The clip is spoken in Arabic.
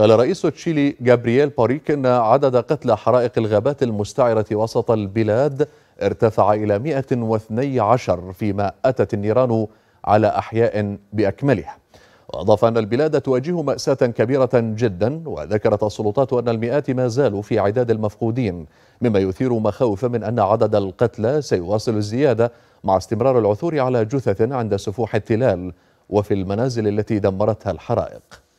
قال رئيس تشيلي جابرييل باريك أن عدد قتلى حرائق الغابات المستعرة وسط البلاد ارتفع إلى 112 فيما أتت النيران على أحياء بأكملها وأضاف أن البلاد تواجه مأساة كبيرة جدا وذكرت السلطات أن المئات ما زالوا في عداد المفقودين مما يثير مخاوف من أن عدد القتلى سيواصل الزيادة مع استمرار العثور على جثث عند سفوح التلال وفي المنازل التي دمرتها الحرائق